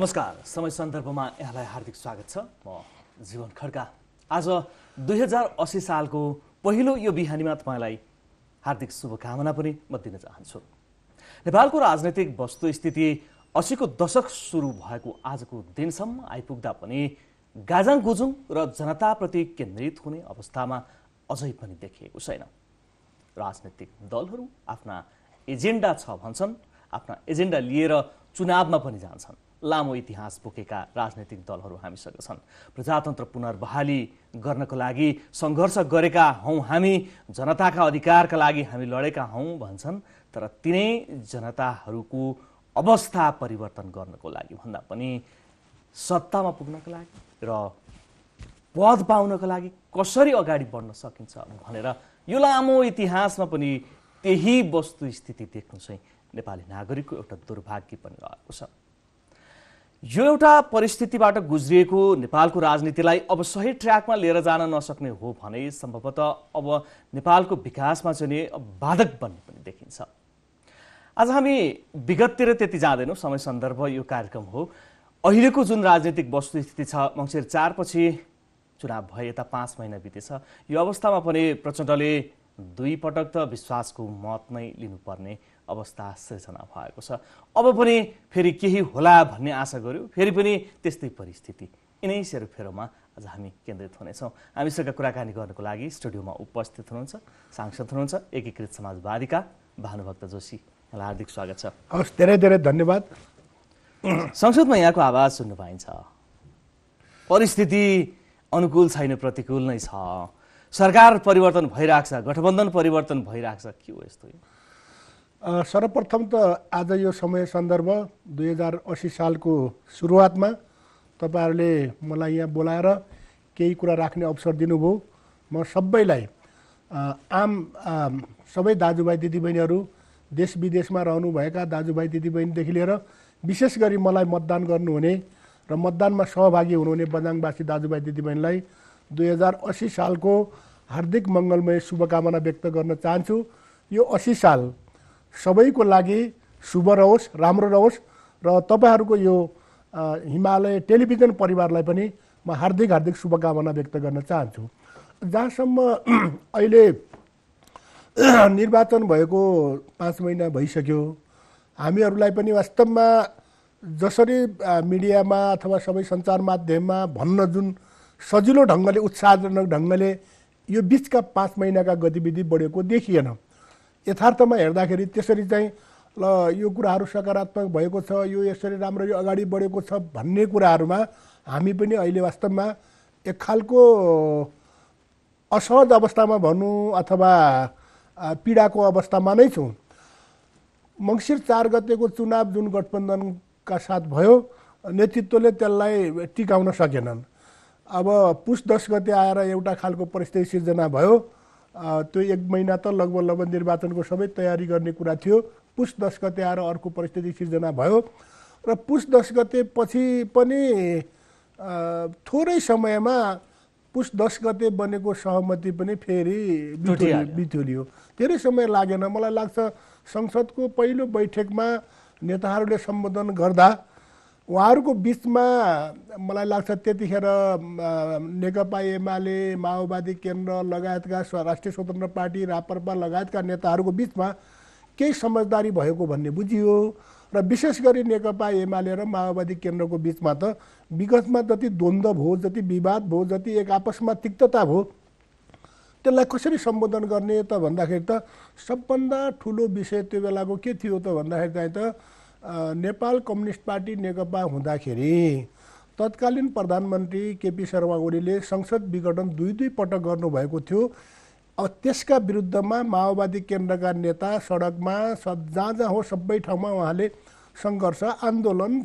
नमस्कार समय सन्दर्भमा यहाँलाई हार्दिक स्वागत छ म जीवन खड्का आज दुई हजार असी सालको पहिलो यो बिहानीमा तपाईँलाई हार्दिक शुभकामना पनि म दिन चाहन्छु नेपालको राजनैतिक वस्तुस्थिति असीको दशक सुरु भएको आजको दिनसम्म आइपुग्दा पनि गाजाङ गुजुङ र जनताप्रति केन्द्रित हुने अवस्थामा अझै पनि देखिएको छैन राजनैतिक दलहरू आफ्ना एजेन्डा छ भन्छन् आफ्ना एजेन्डा लिएर चुनावमा पनि जान्छन् लामो इतिहास बोकेका राजनैतिक दलहरू हामीसँग छन् प्रजातन्त्र पुनर्बहाली गर्नको लागि सङ्घर्ष गरेका हौँ हामी जनताका अधिकारका लागि हामी लडेका हौँ भन्छन् तर तिनै जनताहरूको अवस्था परिवर्तन गर्नको लागि भन्दा पनि सत्तामा पुग्नको लागि र पद पाउनको लागि कसरी अगाडि बढ्न सकिन्छ भनेर यो लामो इतिहासमा पनि त्यही वस्तुस्थिति देख्नु चाहिँ नेपाली नागरिकको एउटा दुर्भाग्य पनि रहेको छ यो एउटा परिस्थितिबाट गुज्रिएको नेपालको राजनीतिलाई अब सही ट्र्याकमा लिएर जान नसक्ने हो भने सम्भवतः अब नेपालको विकासमा चाहिँ बाधक बन्ने पनि देखिन्छ आज हामी विगततिर त्यति जाँदैनौँ समय सन्दर्भ यो कार्यक्रम हो अहिलेको जुन राजनीतिक वस्तुस्थिति छ मङ्सिर चारपछि चुनाव भए यता पाँच महिना बितेछ यो अवस्थामा पनि प्रचण्डले दुई पटक त विश्वासको मत नै लिनुपर्ने अवस्था सृजना भएको छ अब पनि फेरि केही होला भन्ने आशा गर्यो फेरि पनि त्यस्तै परिस्थिति यिनै सेरोफेरोमा आज हामी केन्द्रित हुनेछौँ हामीसँग कुराकानी गर्नको लागि स्टुडियोमा उपस्थित हुनुहुन्छ सांसद हुनुहुन्छ एकीकृत समाजवादीका भानुभक्त जोशी यहाँलाई हार्दिक स्वागत छ हवस् धेरै धेरै धन्यवाद संसदमा यहाँको आवाज सुन्नु पाइन्छ परिस्थिति अनुकूल छैन प्रतिकूल नै छ सरकार परिवर्तन भइरहेको छ गठबन्धन परिवर्तन भइरहेको छ के हो यस्तो सर्वप्रथम त आज यो समय सन्दर्भ दुई हजार असी सालको सुरुवातमा तपाईँहरूले मलाई यहाँ बोलाएर केही कुरा राख्ने अवसर दिनुभयो म सबैलाई आम, सबै दाजुभाइ दिदीबहिनीहरू देश विदेशमा रहनुभएका दाजुभाइ दिदीबहिनीदेखि लिएर विशेष गरी मलाई मतदान गर्नुहुने र मतदानमा सहभागी हुनुहुने बजाङवासी दाजुभाइ दिदीबहिनीलाई दुई हजार असी सालको हार्दिक मङ्गलमय शुभकामना व्यक्त गर्न चाहन्छु यो असी साल सबैको लागि शुभ रहोस् राम्रो रहोस् र तपाईँहरूको यो हिमालय टेलिभिजन परिवारलाई पनि म हार्दिक हार्दिक शुभकामना व्यक्त गर्न चाहन्छु जहाँसम्म अहिले निर्वाचन भएको पाँच महिना भइसक्यो हामीहरूलाई पनि वास्तवमा जसरी मिडियामा अथवा सबै सञ्चार माध्यममा भन्न जुन सजिलो ढङ्गले उत्साहजनक ढङ्गले यो बिचका पाँच महिनाका गतिविधि बढेको देखिएन यथार्थमा हेर्दाखेरि त्यसरी चाहिँ ल यो कुराहरू सकारात्मक भएको छ यो यसरी राम्ररी अगाडि बढेको छ भन्ने कुराहरूमा हामी पनि अहिले वास्तवमा एक खालको असहज अवस्थामा भनौँ अथवा पीडाको अवस्थामा नै छौँ मङ्सिर चार गतेको चुनाव जुन गठबन्धनका साथ भयो नेतृत्वले त्यसलाई टिकाउन सकेनन् अब पुष दस गते आएर एउटा खालको परिस्थिति सिर्जना भयो त्यो एक महिना त लगभग लगभग निर्वाचनको सबै तयारी गर्ने कुरा थियो पुस दस गते आएर अर्को परिस्थिति सिर्जना भयो र पुस दस गते पछि पनि थोरै समयमा पुस दस गते बनेको सहमति पनि फेरि बिथुलियो धेरै समय लागेन मलाई लाग्छ संसदको पहिलो बैठकमा नेताहरूले सम्बोधन गर्दा उहाँहरूको बिचमा मलाई लाग्छ त्यतिखेर नेकपा एमाले माओवादी केन्द्र लगायतका राष्ट्रिय स्वतन्त्र पार्टी रापरपा लगायतका नेताहरूको बिचमा केही समझदारी भएको भन्ने बुझियो र विशेष गरी नेकपा एमाले र माओवादी केन्द्रको बिचमा त विगतमा जति द्वन्द भयो जति विवाद भयो जति एक आपसमा तिक्तता भयो त्यसलाई कसरी सम्बोधन गर्ने त भन्दाखेरि त सबभन्दा ठुलो विषय त्यो बेलाको के थियो त भन्दाखेरि चाहिँ त नेपाल कम्युनिस्ट पार्टी नेकपा हुँदाखेरि तत्कालीन प्रधानमन्त्री केपी शर्मा ओलीले संसद विघटन दुई दुई पटक गर्नुभएको थियो अब त्यसका विरुद्धमा माओवादी केन्द्रका नेता सडकमा स जहाँ जहाँ हो सबै ठाउँमा उहाँले सङ्घर्ष आन्दोलन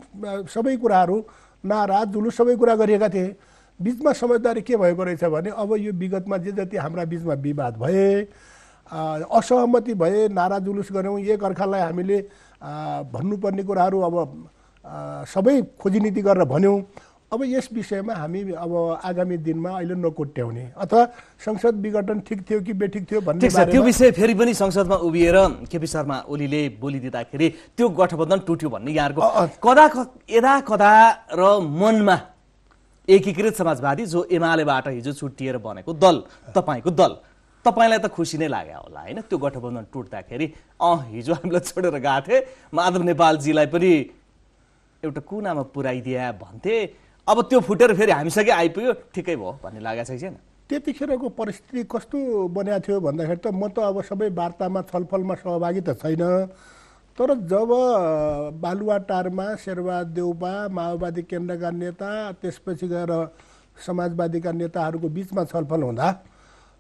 सबै कुराहरू नारा जुलुस सबै कुरा गरिएका थिए बिचमा समझदारी के भएको रहेछ भने अब यो विगतमा जे जति हाम्रा बिचमा विवाद भए असहमति भए नारा जुलुस गऱ्यौँ एक अर्कालाई हामीले भन्नुपर्ने कुराहरू अब सबै खोजीनीति गरेर भन्यौँ अब यस विषयमा हामी अब आगामी दिनमा अहिले नकोट्याउने अथवा संसद विघटन ठिक थियो कि बेठिक थियो भन्ने त्यो विषय फेरि पनि संसदमा उभिएर केपी शर्मा ओलीले बोलिदिँदाखेरि त्यो गठबन्धन टुट्यो भन्ने यहाँको कदा यदा कदा र मनमा एकीकृत समाजवादी जो एमालेबाट हिजो छुट्टिएर बनेको दल तपाईँको दल तपाईँलाई त खुसी नै लाग्यो होला होइन त्यो गठबन्धन टुट्दाखेरि अँ हिजो हामीलाई छोडेर गएको थिएँ माधव नेपालजीलाई पनि एउटा कुनामा पुऱ्याइदिया भन्थे अब त्यो फुटेर फेरि हामीसँगै आइपुग्यो ठिकै भयो भन्ने लागेको छ छैन त्यतिखेरको परिस्थिति कस्तो बनाएको थियो भन्दाखेरि त म त अब सबै वार्तामा छलफलमा सहभागी त छैन तर जब बालुवाटारमा शेरवा देउपा माओवादी केन्द्रका नेता त्यसपछि गएर समाजवादीका नेताहरूको बिचमा छलफल हुँदा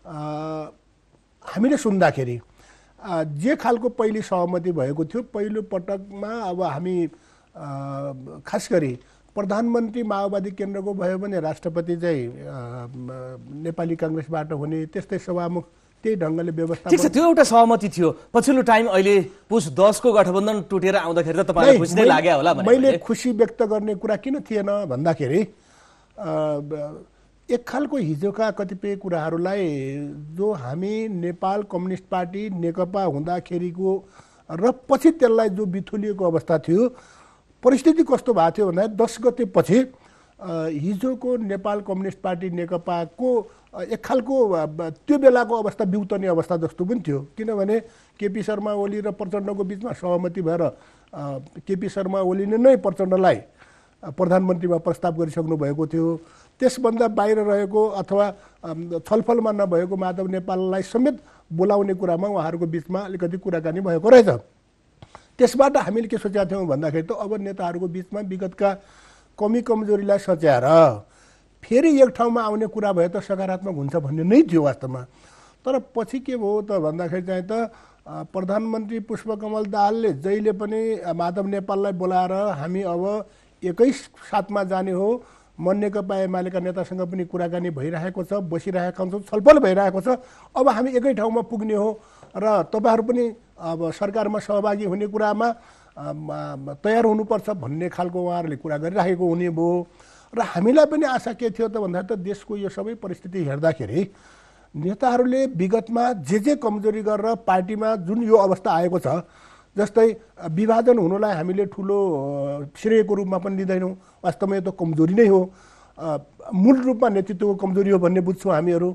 हामीले सुन्दाखेरि जे खालको पहिले सहमति भएको थियो पहिलो पटकमा अब हामी खास गरी प्रधानमन्त्री माओवादी केन्द्रको भयो भने राष्ट्रपति चाहिँ नेपाली काङ्ग्रेसबाट हुने त्यस्तै सभामुख त्यही ढङ्गले व्यवस्था ठिक छ त्यो एउटा सहमति थियो पछिल्लो टाइम अहिले पुस दसको गठबन्धन टुटेर आउँदाखेरि त तपाईँलाई खुसी नै लाग्यो होला मैले खुसी व्यक्त गर्ने कुरा किन थिएन भन्दाखेरि एक खालको हिजोका कतिपय कुराहरूलाई जो हामी नेपाल कम्युनिस्ट पार्टी नेकपा हुँदाखेरिको र पछि त्यसलाई जो बिथुलिएको अवस्था थियो परिस्थिति कस्तो भएको थियो भन्दा दस गतेपछि हिजोको नेपाल कम्युनिस्ट पार्टी नेकपाको एक खालको त्यो बेलाको अवस्था बिउतने अवस्था जस्तो पनि थियो किनभने केपी शर्मा ओली र प्रचण्डको बिचमा सहमति भएर केपी शर्मा ओलीले नै प्रचण्डलाई प्रधानमन्त्रीमा प्रस्ताव गरिसक्नु भएको थियो त्यसभन्दा बाहिर रहेको अथवा छलफलमा नभएको माधव नेपाललाई समेत बोलाउने कुरामा उहाँहरूको बिचमा अलिकति कुराकानी भएको रहेछ त्यसबाट हामीले के सोचेका थियौँ भन्दाखेरि त अब नेताहरूको बिचमा विगतका कमी कमजोरीलाई सच्याएर फेरि एक ठाउँमा आउने कुरा भए त सकारात्मक हुन्छ भन्ने नै थियो वास्तवमा तर पछि के भयो त भन्दाखेरि चाहिँ त प्रधानमन्त्री पुष्पकमल दाहालले जहिले पनि माधव नेपाललाई बोलाएर हामी अब एकै साथमा जाने हो म नेकपा एमालेका नेतासँग पनि कुराकानी भइरहेको छ बसिरहेका हुन्छौँ छलफल भइरहेको छ अब हामी एकै ठाउँमा पुग्ने हो र तपाईँहरू पनि अब सरकारमा सहभागी हुने कुरामा तयार हुनुपर्छ भन्ने खालको उहाँहरूले कुरा गरिराखेको हुने भयो र हामीलाई पनि आशा के थियो त भन्दा त देशको यो सबै परिस्थिति हेर्दाखेरि नेताहरूले विगतमा जे जे कमजोरी गरेर पार्टीमा जुन यो अवस्था आएको छ जस्तै विभाजन हुनुलाई हामीले ठुलो श्रेयको रूपमा पनि लिँदैनौँ वास्तवमा यो त कमजोरी नै हो मूल रूपमा नेतृत्वको कमजोरी हो भन्ने बुझ्छौँ हामीहरू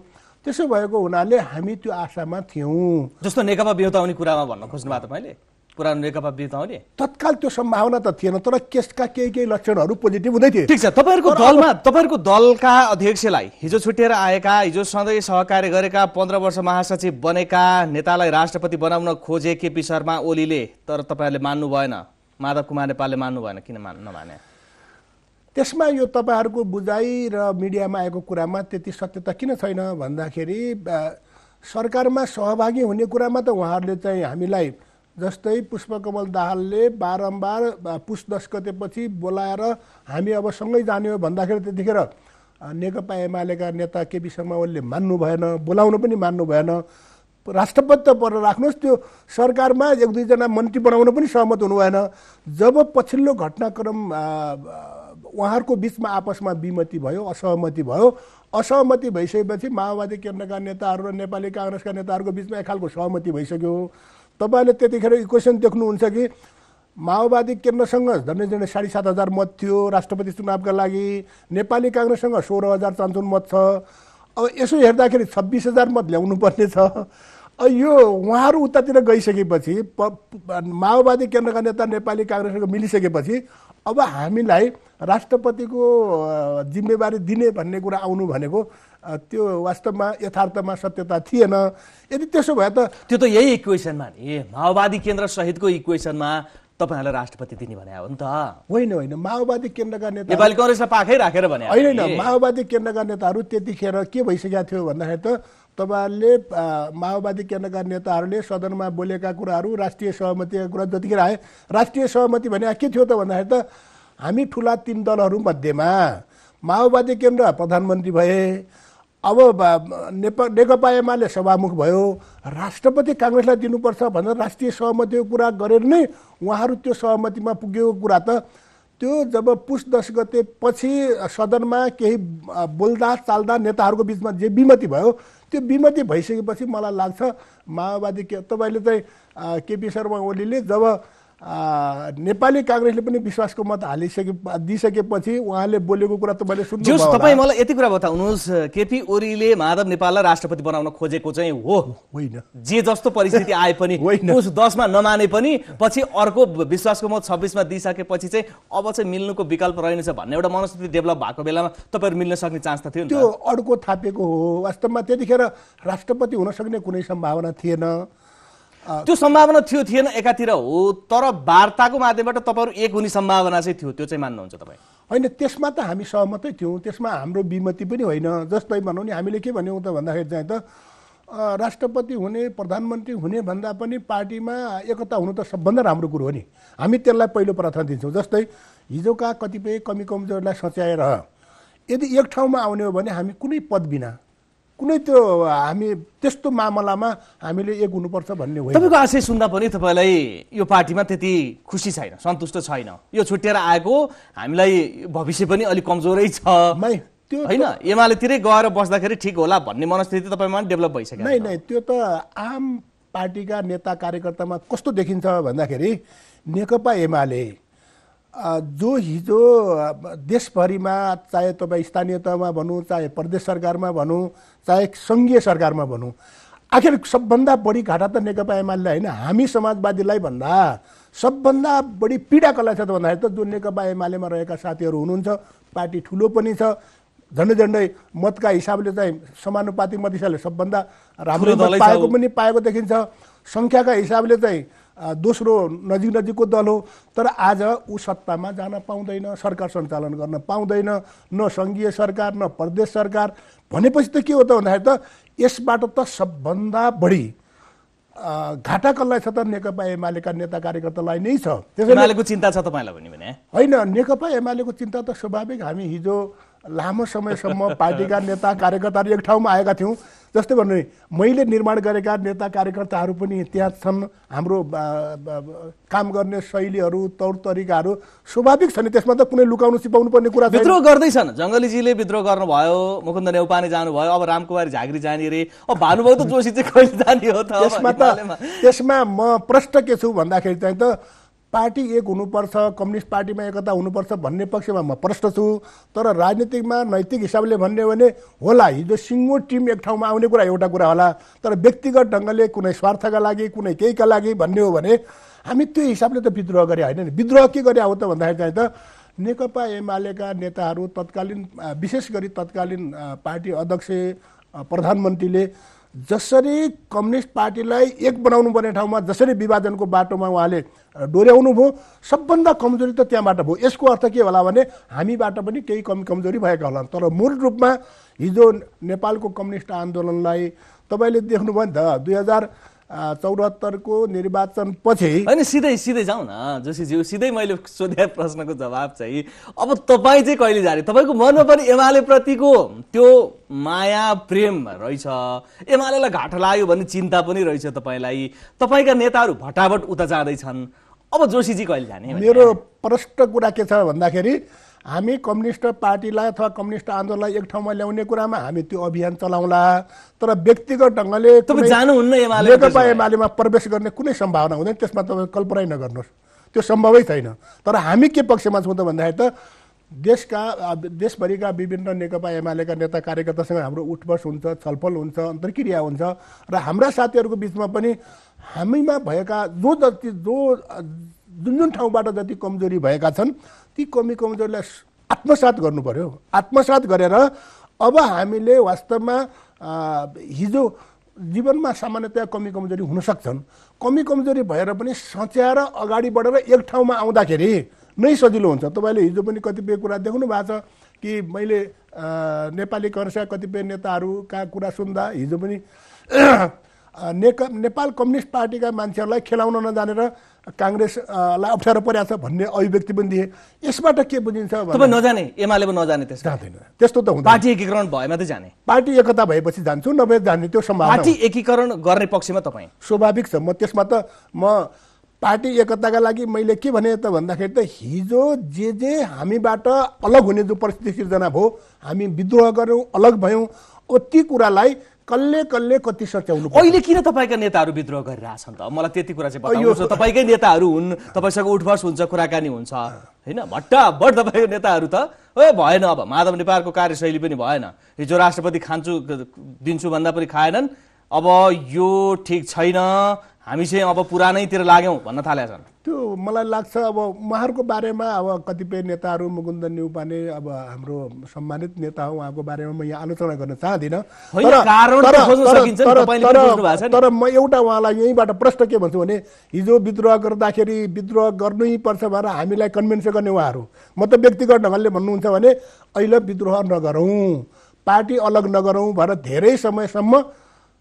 त्यसो भएको हुनाले हामी त्यो आशामा थियौँ जस्तो नेकपा आउने कुरामा भन्न खोज्नुभयो तपाईँले पुरानो नेकपा बिताउने तत्काल त्यो सम्भावना त थिएन तर केसका केही केही लक्षणहरू पोजिटिभ हुँदै थिए ठिक छ तपाईँहरूको दलमा तपाईँहरूको दलका अध्यक्षलाई हिजो छुटिएर आएका हिजो सधैँ सहकार्य गरेका पन्ध्र वर्ष महासचिव बनेका नेतालाई राष्ट्रपति बनाउन खोजे केपी शर्मा ओलीले तर तपाईँहरूले मान्नु भएन माधव कुमार नेपालले मान्नु भएन किन मान् नमाने त्यसमा यो तपाईँहरूको बुझाइ र मिडियामा आएको कुरामा त्यति सत्यता किन छैन भन्दाखेरि सरकारमा सहभागी हुने कुरामा त उहाँहरूले चाहिँ हामीलाई जस्तै पुष्पकमल दाहालले बारम्बार पुष दस गतेपछि बोलाएर हामी अब सँगै जाने हो भन्दाखेरि त्यतिखेर नेकपा एमालेका नेता केपी शर्मा ओलीले मान्नु भएन बोलाउनु पनि मान्नु भएन राष्ट्रपति त परेर राख्नुहोस् त्यो सरकारमा एक दुईजना मन्त्री बनाउनु पनि सहमत हुनु भएन जब पछिल्लो घटनाक्रम उहाँहरूको बिचमा आपसमा विमति भयो असहमति भयो असहमति भइसकेपछि माओवादी केन्द्रका नेताहरू र नेपाली काङ्ग्रेसका नेताहरूको बिचमा एक खालको सहमति भइसक्यो तपाईँले त्यतिखेर इक्वेसन देख्नुहुन्छ कि माओवादी केन्द्रसँग झन्डै झन्डै साढे सात हजार मत थियो राष्ट्रपति चुनावका लागि नेपाली काङ्ग्रेससँग सोह्र हजार चान्चुन मत छ अब यसो हेर्दाखेरि छब्बिस हजार मत ल्याउनु पर्ने छ यो उहाँहरू उतातिर गइसकेपछि प माओवादी केन्द्रका नेता नेपाली काङ्ग्रेससँग मिलिसकेपछि अब हामीलाई राष्ट्रपतिको जिम्मेवारी दिने भन्ने कुरा आउनु भनेको त्यो वास्तवमा यथार्थमा सत्यता थिएन यदि त्यसो भए त त्यो त यही इक्वेसनमा नि माओवादी केन्द्र सहितको इक्वेसनमा तपाईँहरूलाई राष्ट्रपति दिने भने हो नि त होइन होइन माओवादी केन्द्रका नेता नेपाली कङ्ग्रेसलाई पाखै राखेर भने होइन होइन माओवादी केन्द्रका नेताहरू त्यतिखेर के भइसकेको थियो भन्दाखेरि त तपाईँहरूले माओवादी केन्द्रका नेताहरूले सदनमा बोलेका कुराहरू राष्ट्रिय सहमतिका कुरा जतिखेर आए राष्ट्रिय सहमति भने के थियो त भन्दाखेरि त हामी ठुला तिन दलहरू मध्येमा माओवादी केन्द्र प्रधानमन्त्री भए अब नेपा नेकपा एमाले सभामुख भयो राष्ट्रपति काङ्ग्रेसलाई दिनुपर्छ भनेर राष्ट्रिय सहमतिको कुरा गरेर नै उहाँहरू त्यो सहमतिमा पुगेको कुरा त त्यो जब पुस दस गते पछि सदनमा केही बोल्दा चाल्दा नेताहरूको बिचमा जे विमति भयो त्यो विमति भइसकेपछि मलाई लाग्छ माओवादी के तपाईँले चाहिँ केपी शर्मा ओलीले जब नेपाली काङ्ग्रेसले पनि विश्वासको मत हालिसके दिइसकेपछि उहाँले बोलेको कुरा तपाईँले सुन्नु तपाईँ मलाई यति कुरा बताउनुहोस् केपी ओलीले माधव नेपाललाई राष्ट्रपति बनाउन खोजेको चाहिँ हो होइन जे जस्तो परिस्थिति आए पनि होइन दसमा नमाने पनि पछि अर्को विश्वासको मत छब्बिसमा दिइसकेपछि चाहिँ अब चाहिँ मिल्नुको विकल्प रहेनछ भन्ने एउटा मनस्थिति डेभलप भएको बेलामा तपाईँहरू मिल्न सक्ने चान्स त थियो त्यो अर्को थापेको हो वास्तवमा त्यतिखेर राष्ट्रपति हुन सक्ने कुनै सम्भावना थिएन त्यो सम्भावना थियो थिएन एकातिर हो तर वार्ताको माध्यमबाट तपाईँहरू एक हुने सम्भावना चाहिँ थियो त्यो चाहिँ मान्नुहुन्छ तपाईँ होइन त्यसमा त हामी सहमतै थियौँ त्यसमा हाम्रो विमति पनि होइन जस्तै भनौँ नि हामीले के भन्यौँ त भन्दाखेरि चाहिँ त राष्ट्रपति हुने प्रधानमन्त्री हुने भन्दा पनि पार्टीमा एकता हुनु त सबभन्दा राम्रो कुरो हो नि हामी त्यसलाई पहिलो प्राथमिकता दिन्छौँ जस्तै हिजोका कतिपय कमी कमजोरलाई सच्याएर यदि एक ठाउँमा आउने हो भने हामी कुनै पद बिना कुनै त्यो हामी त्यस्तो मामलामा हामीले एक हुनुपर्छ भन्ने होइन तपाईँको आशय सुन्दा पनि तपाईँलाई यो पार्टीमा त्यति खुसी छैन सन्तुष्ट छैन यो छुट्टिएर आएको हामीलाई भविष्य पनि अलिक कमजोरै छ त्यो होइन एमालेतिरै गएर बस्दाखेरि ठिक होला भन्ने मनस्थिति तपाईँमा डेभलप भइसक्यो नै नै त्यो त आम पार्टीका नेता कार्यकर्तामा कस्तो देखिन्छ भन्दाखेरि नेकपा एमाले जो हिजो देशभरिमा चाहे तपाईँ स्थानीय तहमा भनौँ चाहे प्रदेश सरकारमा भनौँ चाहे सङ्घीय सरकारमा भनौँ आखिर सबभन्दा बढी घाटा त नेकपा एमाले होइन हामी समाजवादीलाई भन्दा सबभन्दा बढी पीडा कसलाई छ त भन्दाखेरि त जो नेकपा एमालेमा रहेका साथीहरू हुनुहुन्छ पार्टी ठुलो पनि छ झन्डै झन्डै मतका हिसाबले चाहिँ समानुपातिक मत हिसाबले सबभन्दा राम्रो पाएको पनि पाएको देखिन्छ सङ्ख्याका हिसाबले चाहिँ दोस्रो नजिक नजिकको दल हो तर आज ऊ सत्तामा जान पाउँदैन सरकार सञ्चालन गर्न पाउँदैन न सङ्घीय सरकार न प्रदेश सरकार भनेपछि त के हो त भन्दाखेरि त यसबाट त सबभन्दा बढी घाटा कसलाई छ त नेकपा एमालेका नेता कार्यकर्तालाई नै छ त्यसैको चिन्ता छ तपाईँलाई भन्यो भने होइन नेकपा एमालेको चिन्ता त स्वाभाविक हामी हिजो लामो समयसम्म पार्टीका नेता कार्यकर्ताहरू एक ठाउँमा आएका थियौँ जस्तै भन्नु नि मैले निर्माण गरेका नेता कार्यकर्ताहरू पनि त्यहाँ छन् हाम्रो काम गर्ने शैलीहरू तौर तरिकाहरू स्वाभाविक छन् त्यसमा त कुनै लुकाउनु सिपाउनु पर्ने कुरा विद्रोह गर्दैछन् जङ्गलीजीले विद्रोह गर्नुभयो मुकुन्द नेौपाने जानुभयो अब रामकुमारी झाँक्री जाने रे अब भानुभक्त जोशी चाहिँ कहिले जाने हो त त्यसमा त त्यसमा म प्रष्ट के छु भन्दाखेरि चाहिँ त पार्टी एक हुनुपर्छ कम्युनिस्ट पार्टीमा एकता हुनुपर्छ भन्ने पक्षमा म प्रष्ट छु तर राजनीतिकमा नैतिक हिसाबले भन्ने भने होला हिजो सिङ्गो टिम एक ठाउँमा आउने कुरा एउटा कुरा होला तर व्यक्तिगत ढङ्गले कुनै स्वार्थका लागि कुनै केहीका लागि भन्ने हो भने हामी त्यो हिसाबले त विद्रोह गरे होइन नि विद्रोह के गरे हो त भन्दाखेरि चाहिँ त नेकपा एमालेका नेताहरू तत्कालीन विशेष गरी तत्कालीन पार्टी अध्यक्ष प्रधानमन्त्रीले जसरी कम्युनिस्ट पार्टीलाई एक बनाउनु पर्ने ठाउँमा जसरी विभाजनको बाटोमा उहाँले डोर्याउनु भयो सबभन्दा कमजोरी त त्यहाँबाट भयो यसको अर्थ के होला भने हामीबाट पनि केही कम कमजोरी भएका होला तर मूल रूपमा हिजो नेपालको कम्युनिस्ट आन्दोलनलाई तपाईँले देख्नुभयो नि त दुई हजार चौरात्तरको पछि होइन सिधै सिधै जाउँ न जोशीज्यू सिधै मैले सोधे प्रश्नको जवाब चाहिँ अब तपाईँ चाहिँ कहिले जाने तपाईँको मनमा पनि एमाले प्रतिको त्यो माया प्रेम रहेछ एमालेलाई घाटा लाग्यो भन्ने चिन्ता पनि रहेछ तपाईँलाई तपाईँका नेताहरू भटाभट उता जाँदैछन् अब जोशीजी कहिले जाने मेरो प्रष्ट कुरा के छ भन्दाखेरि हामी कम्युनिस्ट पार्टीलाई अथवा कम्युनिस्ट आन्दोलनलाई एक ठाउँमा ल्याउने कुरामा हामी त्यो अभियान चलाउँला तर व्यक्तिगत ढङ्गले नेकपा एमालेमा प्रवेश गर्ने कुनै सम्भावना हुँदैन त्यसमा तपाईँ कल्पना नगर्नुहोस् त्यो सम्भवै छैन तर हामी के पक्षमा छौँ त भन्दाखेरि त देशका देशभरिका विभिन्न नेकपा एमालेका नेता कार्यकर्तासँग हाम्रो उठबस हुन्छ छलफल हुन्छ अन्तर्क्रिया हुन्छ र हाम्रा साथीहरूको बिचमा पनि हामीमा भएका जो जति जो जुन जुन ठाउँबाट जति कमजोरी भएका छन् ती कमी कमजोरीलाई आत्मसात गर्नु पऱ्यो आत्मसात गरेर अब हामीले वास्तवमा हिजो जीवनमा सामान्यतया कमी कमजोरी हुनसक्छन् कमी कमजोरी भएर पनि सच्याएर अगाडि बढेर एक ठाउँमा आउँदाखेरि नै सजिलो हुन्छ तपाईँले हिजो पनि कतिपय कुरा देख्नु भएको छ कि मैले नेपाली कङ्ग्रेसका कतिपय नेताहरूका कुरा सुन्दा हिजो पनि नेक नेपाल कम्युनिस्ट पार्टीका मान्छेहरूलाई खेलाउन नजानेर काङ्ग्रेसलाई अप्ठ्यारो परेको छ भन्ने अभिव्यक्ति पनि दिए यसबाट के बुझिन्छ तपाईँ नजाने एमाले पनि नजाने त्यस जाँदैन त्यस्तो त हुन्छ पार्टी एकीकरण भए मात्रै जाने पार्टी एकता भएपछि जान्छु नभए जाने त्यो सम्भावना पार्टी एकीकरण गर्ने पक्षमा तपाईँ स्वाभाविक छ म त्यसमा त म पार्टी एकताका लागि मैले के भने त भन्दाखेरि त हिजो जे जे हामीबाट अलग हुने जो परिस्थिति सिर्जना भयो हामी विद्रोह गऱ्यौँ अलग भयौँ ती कुरालाई कसले कसले कति सच्याउनु अहिले किन तपाईँका नेताहरू विद्रोह गरिरहेछन् त मलाई त्यति कुरा चाहिँ तपाईँकै नेताहरू हुन् तपाईँसँग उठबस हुन्छ कुराकानी हुन्छ होइन भट्ट तपाईँको नेताहरू त ओ भएन अब माधव नेपालको कार्यशैली पनि भएन हिजो राष्ट्रपति खान्छु दिन्छु भन्दा पनि खाएनन् अब यो ठिक छैन हामी चाहिँ अब पुरानैतिर लाग्यौँ भन्न थाले छन् त्यो मलाई लाग्छ अब उहाँहरूको बारेमा अब कतिपय नेताहरू मुकुन्द न्युपाने अब हाम्रो सम्मानित नेता हो उहाँको बारेमा म यहाँ आलोचना गर्न चाहदिनँ तर म एउटा उहाँलाई यहीँबाट प्रश्न के भन्छु भने हिजो विद्रोह गर्दाखेरि विद्रोह गर्नै पर्छ भनेर हामीलाई कन्भिन्स गर्ने उहाँहरू म त व्यक्तिगत ढङ्गले भन्नुहुन्छ भने अहिले विद्रोह नगरौँ पार्टी अलग नगरौँ भनेर धेरै समयसम्म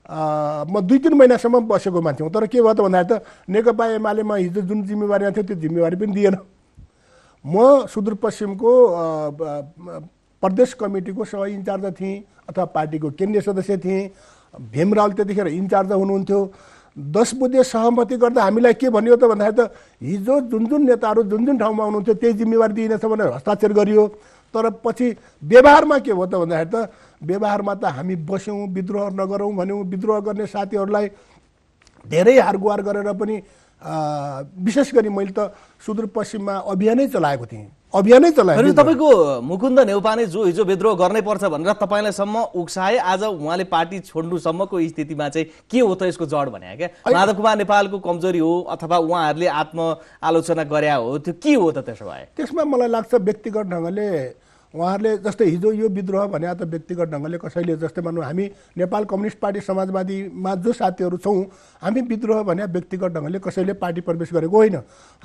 म दुई तिन महिनासम्म बसेको मान्छे हुँ तर के भयो त भन्दाखेरि त नेकपा एमालेमा हिजो जुन जिम्मेवारीमा थियो त्यो जिम्मेवारी पनि दिएन म सुदूरपश्चिमको प्रदेश कमिटीको सह इन्चार्ज थिएँ अथवा पार्टीको केन्द्रीय सदस्य थिएँ भीमराल त्यतिखेर इन्चार्ज हुनुहुन्थ्यो दस बुधे सहमति गर्दा हामीलाई के भनियो त भन्दाखेरि त हिजो जुन जुन नेताहरू जुन जुन ठाउँमा हुनुहुन्थ्यो त्यही जिम्मेवारी दिइनेछ भनेर हस्ताक्षर गरियो तर पछि व्यवहारमा के हो त भन्दाखेरि त व्यवहारमा त हामी बस्यौँ विद्रोह नगरौँ भन्यौँ विद्रोह गर्ने साथीहरूलाई धेरै हारगुहार गरेर पनि विशेष गरी मैले त सुदूरपश्चिममा अभियानै चलाएको थिएँ अभियानै चलाएको तपाईँको मुकुन्द नेउपाने जो हिजो विद्रोह गर्नै पर्छ भनेर तपाईँलाईसम्म उक्साए आज उहाँले पार्टी छोड्नुसम्मको स्थितिमा चाहिँ के हो त यसको जड भने क्या माधव कुमार नेपालको कमजोरी हो अथवा उहाँहरूले आत्म आलोचना गरे हो त्यो के हो त त्यसो भए त्यसमा मलाई लाग्छ व्यक्तिगत ढङ्गले उहाँहरूले जस्तै हिजो यो विद्रोह भने त व्यक्तिगत ढङ्गले कसैले जस्तै भनौँ हामी नेपाल कम्युनिस्ट पार्टी समाजवादीमा जो साथीहरू छौँ हामी विद्रोह भने व्यक्तिगत ढङ्गले कसैले पार्टी प्रवेश गरेको होइन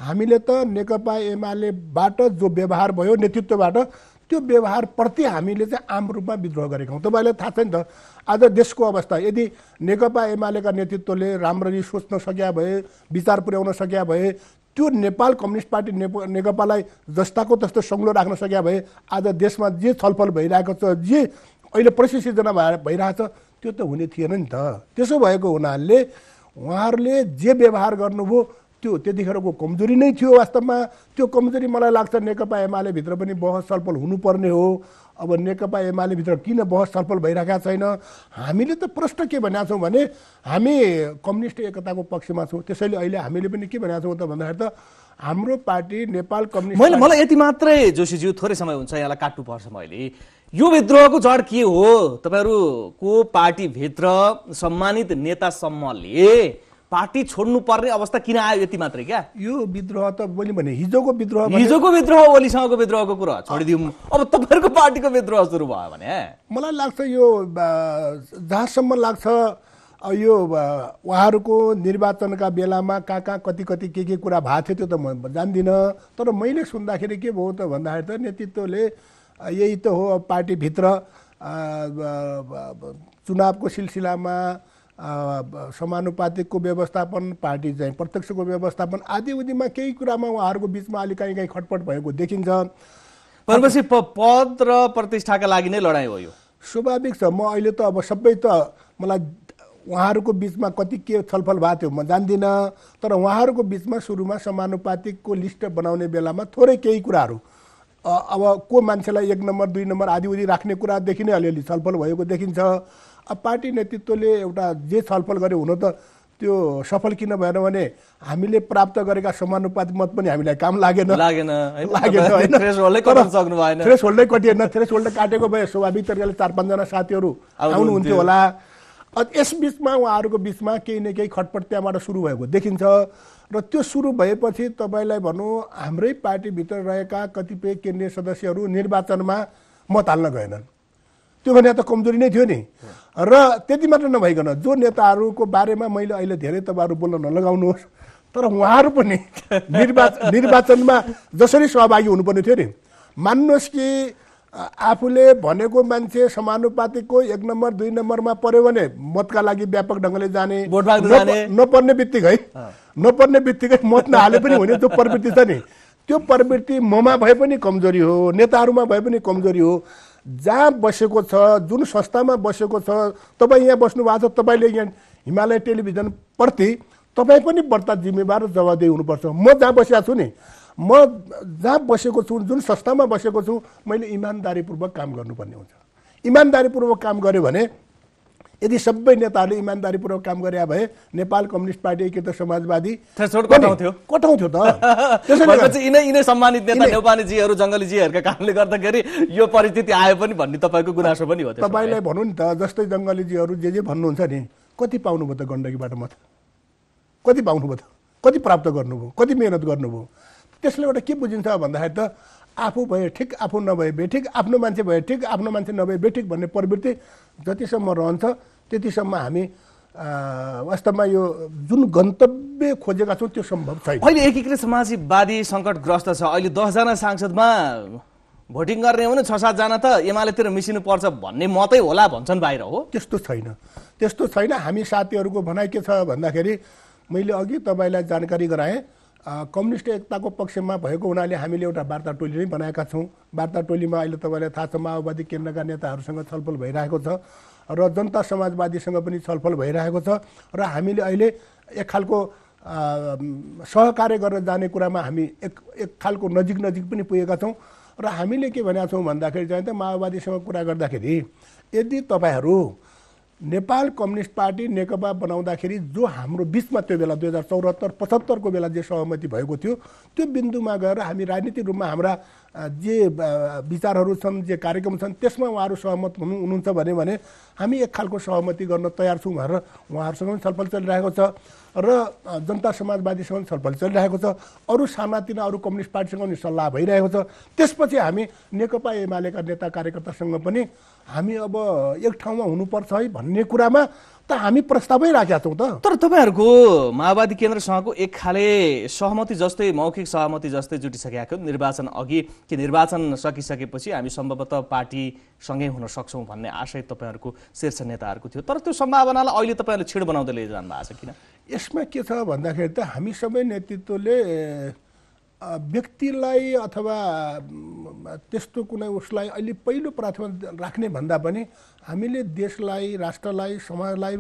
हामीले त नेकपा एमालेबाट जो व्यवहार भयो नेतृत्वबाट त्यो व्यवहारप्रति हामीले चाहिँ आम रूपमा विद्रोह गरेका हौँ तपाईँलाई थाहा छ नि त आज देशको अवस्था यदि नेकपा एमालेका नेतृत्वले राम्ररी सोच्न सकिया भए विचार पुर्याउन सकिया भए त्यो नेपाल कम्युनिस्ट पार्टी नेप नेकपालाई जस्ताको तस्तो सङ्लो राख्न सके भए आज देशमा जे छलफल भइरहेको छ जे अहिले परिचय सिर्जना भएर भइरहेछ त्यो त हुने थिएन नि त त्यसो भएको हुनाले उहाँहरूले जे व्यवहार गर्नुभयो त्यो त्यतिखेरको कमजोरी नै थियो वास्तवमा त्यो कमजोरी मलाई लाग्छ नेकपा एमाले भित्र पनि बहस छलफल हुनुपर्ने हो अब नेकपा एमालेभित्र किन बहस छलफल भइरहेका छैन हामीले त प्रश्न के भनेका छौँ भने हामी कम्युनिस्ट एकताको पक्षमा छौँ त्यसैले अहिले हामीले पनि के भनेका छौँ त भन्दाखेरि त हाम्रो पार्टी नेपाल कम्युनिस्ट मैले मलाई यति मात्रै जोशीज्यू थोरै समय हुन्छ यहाँलाई काट्नुपर्छ मैले यो विद्रोहको जड के हो तपाईँहरूको पार्टीभित्र सम्मानित नेतासम्मले पार्टी छोड्नु पर्ने अवस्था किन आयो यति मात्रै क्या यो विद्रोह त मैले भने हिजोको विद्रोह हिजोको विद्रोह ओलीसँगको विद्रोहको कुरा छोडिदिउँ अब तपाईँहरूको पार्टीको विद्रोह सुरु भयो भने मलाई लाग्छ यो जहाँसम्म लाग्छ यो उहाँहरूको निर्वाचनका बेलामा कहाँ कहाँ कति कति के के कुरा भएको थियो त्यो त म जान्दिनँ तर मैले सुन्दाखेरि के भयो त भन्दाखेरि त नेतृत्वले यही त हो पार्टीभित्र चुनावको सिलसिलामा समानुपातिकको व्यवस्थापन पार्टी चाहिँ प्रत्यक्षको व्यवस्थापन आदि उदिमा केही कुरामा उहाँहरूको बिचमा अलिक काहीँ काहीँ खटपट भएको देखिन्छ भनेपछि पद र प्रतिष्ठाका लागि नै लडाइँ हो यो स्वाभाविक छ म अहिले त अब सबै त मलाई उहाँहरूको बिचमा कति के छलफल भएको थियो म जान्दिनँ तर उहाँहरूको बिचमा सुरुमा समानुपातिकको लिस्ट बनाउने बेलामा थोरै केही कुराहरू अब को मान्छेलाई एक नम्बर दुई नम्बर आदि उदि राख्ने कुरादेखि नै अलिअलि छलफल भएको देखिन्छ अब पार्टी नेतृत्वले एउटा जे छलफल गर्यो हुन त त्यो सफल किन भएन भने हामीले प्राप्त गरेका समानुपात मत पनि हामीलाई काम लागेन लागेन थ्रेस होल्डै कटिएन थ्रेस होल्ड काटेको भए स्वाभाविक तरिकाले चार पाँचजना साथीहरू आउनुहुन्थ्यो होला यसबिचमा उहाँहरूको बिचमा केही न केही खटपट त्यहाँबाट सुरु भएको देखिन्छ र त्यो सुरु भएपछि तपाईँलाई भनौँ हाम्रै पार्टीभित्र रहेका कतिपय केन्द्रीय सदस्यहरू निर्वाचनमा मत हाल्न गएनन् त्योभन्दा त कमजोरी नै थियो नि र त्यति मात्र नभइकन जो नेताहरूको बारेमा मैले अहिले धेरै तपाईँहरू बोल्न नलगाउनुहोस् तर उहाँहरू पनि निर्वाच निर्वाचनमा जसरी सहभागी हुनुपर्ने थियो नि मान्नुहोस् कि आफूले भनेको मान्छे समानुपातिको एक नम्बर दुई नम्बरमा पर्यो भने मतका लागि व्यापक ढङ्गले जाने नपर्ने बित्तिकै नपर्ने बित्तिकै मत नहाले पनि हुने त्यो प्रवृत्ति छ नि त्यो प्रवृत्ति ममा भए पनि कमजोरी हो नेताहरूमा भए पनि कमजोरी हो जहाँ बसेको छ जुन संस्थामा बसेको छ तपाईँ यहाँ बस्नु भएको छ तपाईँले यहाँ हिमालय टेलिभिजनप्रति तपाईँ पनि बढ्ता जिम्मेवार र जवाबदेही हुनुपर्छ म जहाँ बसेको छु नि म जहाँ बसेको छु जुन संस्थामा बसेको छु मैले इमान्दारीपूर्वक काम गर्नुपर्ने हुन्छ इमान्दारीपूर्वक काम गऱ्यो भने यदि सबै नेताहरूले इमान्दारीपूर्वक काम गरे भए नेपाल कम्युनिस्ट पार्टी एकीकृत समाजवादी कटाउँथ्यो त यिनै यिनै सम्मानित नेता जङ्गलीजीहरूका कारणले गर्दाखेरि यो परिस्थिति आयो पनि भन्ने तपाईँको गुनासो पनि हो तपाईँलाई भनौँ नि त जस्तै जङ्गलीजीहरू जे जे भन्नुहुन्छ नि कति पाउनुभयो त गण्डकीबाट मत कति पाउनुभयो त कति प्राप्त गर्नुभयो कति मिहिनेत गर्नुभयो त्यसले एउटा के बुझिन्छ भन्दाखेरि त आफू भए ठिक आफू नभए बेठिक आफ्नो मान्छे भए ठिक आफ्नो मान्छे नभए बेठिक भन्ने प्रवृत्ति जतिसम्म रहन्छ त्यतिसम्म हामी वास्तवमा यो जुन गन्तव्य खोजेका छौँ त्यो सम्भव छैन अहिले एकीकृत समाजवादी सङ्कटग्रस्त छ अहिले दसजना सांसदमा भोटिङ गर्ने हो भने छ सातजना त एमालेतिर मिसिनु पर्छ भन्ने मतै होला भन्छन् बाहिर हो त्यस्तो छैन त्यस्तो छैन हामी साथीहरूको भनाइ के छ भन्दाखेरि मैले अघि तपाईँलाई जानकारी गराएँ कम्युनिस्ट एकताको पक्षमा भएको हुनाले हामीले एउटा वार्ता टोली नै बनाएका छौँ वार्ता टोलीमा अहिले तपाईँलाई थाहा छ माओवादी केन्द्रका नेताहरूसँग छलफल भइरहेको छ र जनता समाजवादीसँग पनि छलफल भइरहेको छ र हामीले अहिले एक खालको सहकार्य गर्न जाने कुरामा हामी एक एक खालको नजिक नजिक पनि पुगेका छौँ र हामीले के भनेका छौँ भन्दाखेरि चाहिँ त माओवादीसँग कुरा गर्दाखेरि यदि तपाईँहरू नेपाल कम्युनिस्ट पार्टी नेकपा बनाउँदाखेरि जो हाम्रो बिचमा त्यो बेला दुई हजार चौहत्तर पचहत्तरको बेला जे सहमति भएको थियो त्यो बिन्दुमा गएर हामी राजनीतिक रूपमा हाम्रा जे विचारहरू छन् जे कार्यक्रम छन् त्यसमा उहाँहरू सहमत हुनु हुनुहुन्छ भन्यो भने हामी एक खालको सहमति गर्न तयार छौँ भनेर उहाँहरूसँग पनि छलफल चलिरहेको छ र जनता समाजवादीसँग पनि छलफल चलिरहेको छ अरू सामातिर अरू कम्युनिस्ट पार्टीसँग पनि सल्लाह भइरहेको छ त्यसपछि हामी नेकपा एमालेका नेता कार्यकर्तासँग पनि हामी अब एक ठाउँमा हुनुपर्छ है भन्ने कुरामा त हामी प्रस्तावै राखेका छौँ त तर तपाईँहरूको माओवादी केन्द्रसँगको एक खाले सहमति जस्तै मौखिक सहमति जस्तै जुटिसकेको निर्वाचन अघि कि निर्वाचन सकिसकेपछि हामी सम्भवतः पार्टीसँगै हुन सक्छौँ भन्ने आशय तपाईँहरूको शीर्ष नेताहरूको थियो तर त्यो सम्भावनालाई अहिले तपाईँहरूले छिड बनाउँदै लैजानु भएको छ किन यसमा के छ भन्दाखेरि त हामी सबै नेतृत्वले व्यक्तिलाई अथवा त्यस्तो कुनै उसलाई अहिले पहिलो प्राथमिकता राख्ने भन्दा पनि हामीले देशलाई राष्ट्रलाई समाजलाई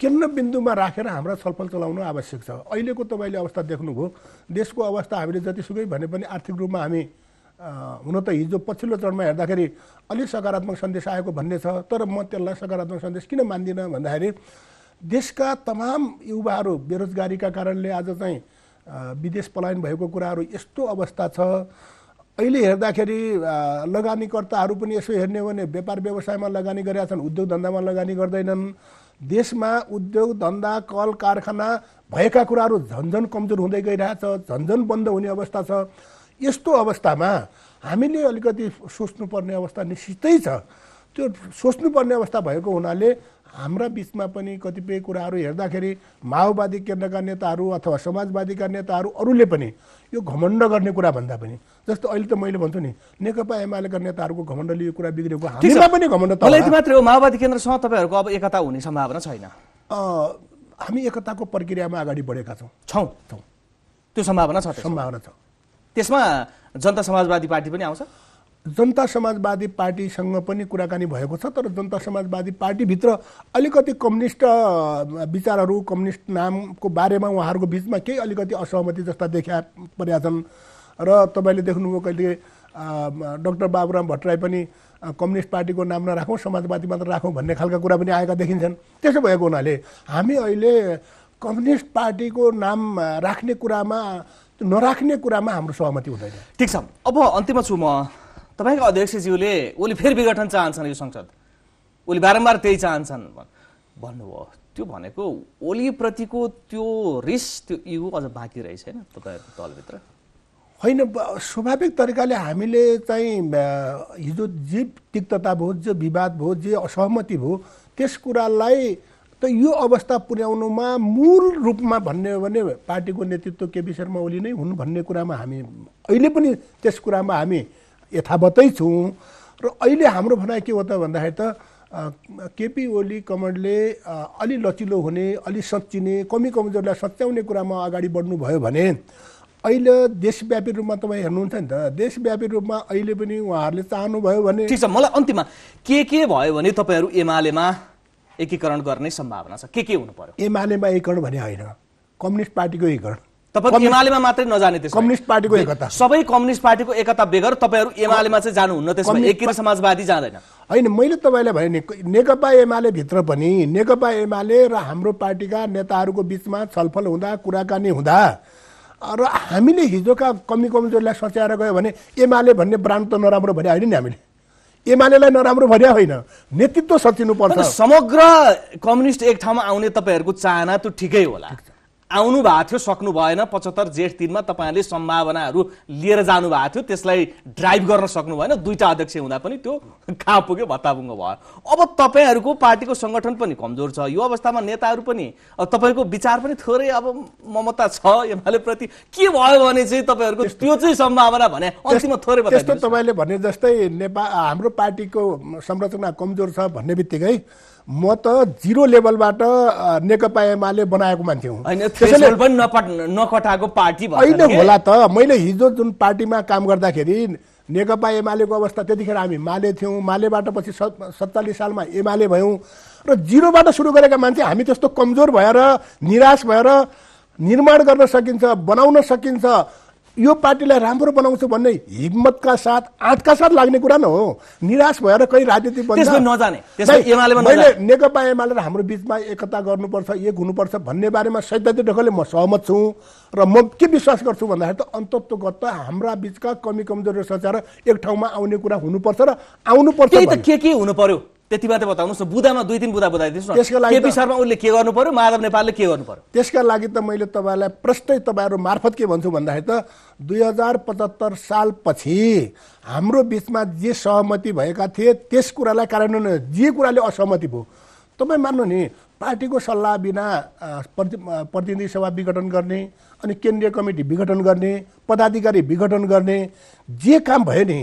केन्द्रबिन्दुमा राखेर हाम्रा छलफल चलाउनु आवश्यक छ अहिलेको तपाईँले अवस्था देख्नुभयो देशको अवस्था हामीले जतिसुकै भने पनि आर्थिक रूपमा हामी हुन त हिजो पछिल्लो चरणमा हेर्दाखेरि अलिक सकारात्मक सन्देश आएको भन्ने छ तर म त्यसलाई सकारात्मक सन्देश किन मान्दिनँ भन्दाखेरि देशका तमाम युवाहरू बेरोजगारीका कारणले आज चाहिँ विदेश पलायन भएको कुराहरू यस्तो अवस्था छ अहिले हेर्दाखेरि लगानीकर्ताहरू पनि यसो हेर्ने हो भने व्यापार व्यवसायमा लगानी गरेका छन् उद्योग धन्दामा लगानी गर्दैनन् देशमा उद्योग धन्दा कल कारखाना भएका कुराहरू झन्झन कमजोर हुँदै गइरहेछ झन्झन बन्द हुने अवस्था छ यस्तो अवस्थामा हामीले अलिकति सोच्नुपर्ने अवस्था निश्चितै छ त्यो सोच्नुपर्ने अवस्था भएको हुनाले हाम्रा बिचमा पनि कतिपय कुराहरू हेर्दाखेरि माओवादी केन्द्रका नेताहरू अथवा समाजवादीका नेताहरू अरूले पनि यो घमण्ड गर्ने कुरा भन्दा पनि जस्तो अहिले त मैले भन्छु नि नेकपा एमालेका नेताहरूको घमण्डले यो कुरा बिग्रेको पनि घमण्ड मात्र हो माओवादी केन्द्रसँग तपाईँहरूको अब एकता हुने सम्भावना छैन हामी एकताको प्रक्रियामा अगाडि बढेका छौँ छौँ छौँ त्यो सम्भावना छ सम्भावना छ त्यसमा जनता समाजवादी पार्टी पनि आउँछ जनता समाजवादी पार्टीसँग पनि कुराकानी भएको छ तर जनता समाजवादी पार्टीभित्र अलिकति कम्युनिस्ट विचारहरू कम्युनिस्ट नामको बारेमा उहाँहरूको बिचमा केही अलिकति असहमति जस्ता देखा परेका छन् र तपाईँले देख्नुभयो कहिले डक्टर बाबुराम भट्टराई पनि कम्युनिस्ट पार्टीको नाम नराखौँ समाजवादी मात्र राखौँ भन्ने खालका कुरा पनि आएका देखिन्छन् त्यसो भएको हुनाले हामी अहिले कम्युनिस्ट पार्टीको नाम राख्ने कुरामा नराख्ने कुरामा हाम्रो सहमति हुँदैन ठिक छ अब अन्त्यमा छु म तपाईँका अध्यक्षज्यूले उसले फेरि विघटन चाहन्छन् यो संसद उसले बारम्बार त्यही चाहन्छन् भन्नुभयो त्यो भनेको ओलीप्रतिको त्यो रिस त्यो इगो अझ बाँकी रहेछ होइन तपाईँहरूको दलभित्र होइन स्वाभाविक तरिकाले हामीले चाहिँ हिजो जे तिक्तता भयो जे विवाद भयो जे असहमति भयो त्यस कुरालाई त यो अवस्था पुर्याउनुमा मूल रूपमा भन्ने हो भने पार्टीको नेतृत्व केपी शर्मा ओली नै हुन् भन्ने कुरामा हामी अहिले पनि त्यस कुरामा हामी यथावतै छौँ र अहिले हाम्रो भनाइ के हो त भन्दाखेरि त केपी ओली कमलले अलि लचिलो हुने अलि सच्चिने कमी कमजोरलाई सच्याउने कुरामा अगाडि बढ्नुभयो भने अहिले देशव्यापी रूपमा तपाईँ हेर्नुहुन्छ नि त देशव्यापी रूपमा अहिले पनि उहाँहरूले चाहनुभयो भने ठिक छ मलाई अन्तिममा के के भयो भने तपाईँहरू एमालेमा एकीकरण गर्ने सम्भावना छ के के हुनु पर्यो एमालेमा एकीकरण भने होइन कम्युनिस्ट पार्टीको एकीकरण तपाईँको एमालेमा मात्रै नजाने कम्युनिस्ट पार्टीको एकता सबै कम्युनिस्ट पार्टीको एकता बेगर तपाईँहरू एमालेमा चाहिँ जानुहुन्न त्यसमा समाजवादी जाँदैन होइन मैले तपाईँलाई भने नेकपा एमाले भित्र पनि नेकपा एमाले र हाम्रो पार्टीका नेताहरूको बिचमा छलफल हुँदा कुराकानी हुँदा र हामीले हिजोका कमी कमजोरीलाई सच्याएर गयो भने एमाले भन्ने ब्रान्ड त नराम्रो भने होइन नि हामीले एमालेलाई नराम्रो भन्या होइन नेतृत्व सचिनु पर्छ समग्र कम्युनिस्ट एक ठाउँमा आउने तपाईँहरूको चाहना त ठिकै होला आउनु भएको थियो सक्नु भएन पचहत्तर जेठ तिनमा तपाईँहरूले सम्भावनाहरू लिएर जानुभएको थियो त्यसलाई ड्राइभ गर्न सक्नु भएन दुईवटा अध्यक्ष हुँदा पनि त्यो कहाँ पुग्यो भत्ताभुङ्ग भयो अब तपाईँहरूको पार्टीको सङ्गठन पनि कमजोर छ यो अवस्थामा नेताहरू पनि तपाईँको विचार पनि थोरै अब ममता छ एमाले प्रति के भयो भने चाहिँ तपाईँहरूको त्यो चाहिँ सम्भावना भने अन्तिममा थोरै तपाईँले भने जस्तै नेपाल हाम्रो पार्टीको संरचना कमजोर छ भन्ने बित्तिकै म त जिरो लेभलबाट नेकपा एमाले बनाएको मान्छे हुँ होइन होला त मैले हिजो जुन पार्टीमा काम गर्दाखेरि नेकपा एमालेको अवस्था त्यतिखेर हामी माले थियौँ मालेबाट पछि सत्तालिस सालमा एमाले भयौँ र जिरोबाट सुरु गरेका मान्छे हामी त्यस्तो कमजोर भएर निराश भएर निर्माण गर्न सकिन्छ बनाउन सकिन्छ यो पार्टीलाई राम्रो बनाउँछ भन्ने हिम्मतका साथ आँटका साथ लाग्ने कुरा न हो निराश भएर कहीँ राजनीति मैले नेकपा एमाले र हाम्रो बिचमा एकता गर्नुपर्छ एक हुनुपर्छ भन्ने बारेमा सैद्धान्तिक ढकले म सहमत छु र म के विश्वास गर्छु भन्दाखेरि त अन्तत्वगत हाम्रा बिचका कमी कमजोरी सच्याएर एक ठाउँमा आउने कुरा हुनुपर्छ र आउनुपर्छ के के हुनु पर्यो त्यति मात्रै बताउनुहोस् न बुदामा दुई तिन बुदा बताइदिनुहोस् न त्यसका लागि शर्मा उसले के गर्नु पर्यो माधव नेपालले के गर्नु पर्यो त्यसका लागि त मैले तपाईँलाई प्रष्टै तपाईँहरू मार्फत के भन्छु भन्दाखेरि त दुई हजार पचहत्तर सालपछि हाम्रो बिचमा जे सहमति भएका थिए त्यस कुरालाई कारण जे कुराले असहमति भयो तपाईँ मान्नु नि पार्टीको सल्लाह बिना प्रति प्रतिनिधि सभा विघटन गर्ने अनि केन्द्रीय कमिटी विघटन गर्ने पदाधिकारी विघटन गर्ने जे काम भयो नि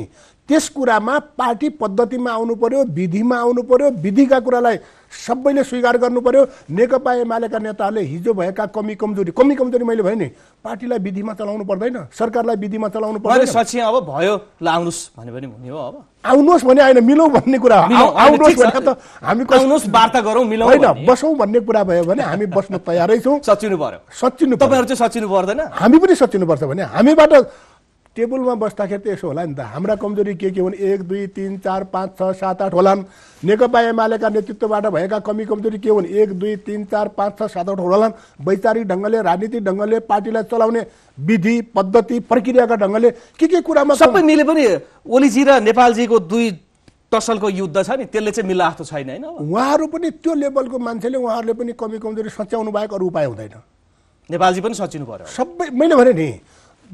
त्यस कुरामा पार्टी पद्धतिमा आउनु पर्यो विधिमा आउनु पर्यो विधिका कुरालाई सबैले स्वीकार गर्नु पर्यो नेकपा एमालेका नेताहरूले हिजो भएका कमी कमजोरी कमी कमजोरी मैले भएँ नि पार्टीलाई विधिमा चलाउनु पर्दैन सरकारलाई विधिमा चलाउनु पर्दैन अब भयो ल आउनुहोस् भने पनि हुने हो अब आउनुहोस् भने होइन मिलौँ भन्ने कुरा आउनुहोस् भने त हामी आउनुहोस् वार्ता गरौँ मिलौँ होइन बसौँ भन्ने कुरा भयो भने हामी बस्न तयारै छौँ सचिनु पर्यो सचिनु तपाईँहरू चाहिँ सचिनु पर्दैन हामी पनि सचिनुपर्छ भने हामीबाट टेबलमा बस्दाखेरि त यसो होला नि त हाम्रा कमजोरी के के हुन् एक दुई तिन चार पाँच छ सात आठ होलान् नेकपा एमालेका नेतृत्वबाट भएका कमी कमजोरी के हुन् एक दुई तिन चार पाँच छ सात आठ होलान् वैचारिक ढङ्गले राजनीतिक ढङ्गले पार्टीलाई चलाउने विधि पद्धति प्रक्रियाका ढङ्गले के के कुरामा सबै मिले पनि ओलीजी र नेपालजीको दुई टसलको युद्ध छ नि त्यसले चाहिँ मिला जस्तो छैन होइन उहाँहरू पनि त्यो लेभलको मान्छेले उहाँहरूले पनि कमी कमजोरी सच्याउनु बाहेक अरू उपाय हुँदैन नेपालजी पनि सचिनु पर्यो सबै मैले भने नि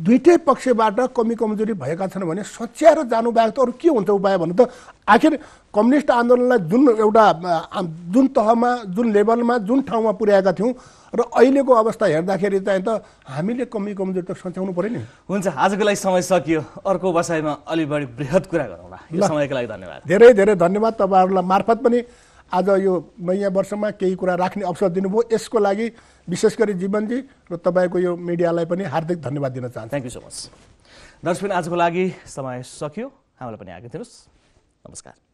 दुइटै पक्षबाट कमी कमजोरी भएका छन् भने सच्याएर जानु बाहेक त अरू के हुन्छ उपाय भन्नु त आखिर कम्युनिस्ट आन्दोलनलाई जुन एउटा जुन तहमा जुन लेभलमा जुन ठाउँमा पुर्याएका थियौँ र अहिलेको अवस्था हेर्दाखेरि चाहिँ त हामीले कमी कमजोरी त सच्याउनु पऱ्यो नि हुन्छ आजको लागि समय सकियो अर्को बसाइमा अलि बढी बृहत कुरा गरौँला समयको लागि धन्यवाद धेरै धेरै धन्यवाद तपाईँहरूलाई मार्फत पनि आज यो नयाँ वर्षमा केही कुरा राख्ने अवसर दिनुभयो यसको लागि विशेष गरी जीवनजी र तपाईँको यो मिडियालाई पनि हार्दिक धन्यवाद दिन चाहन्छु थ्याङ्क यू सो मच दर्शक आजको लागि समय सकियो हामीलाई पनि आएको दिनुहोस् नमस्कार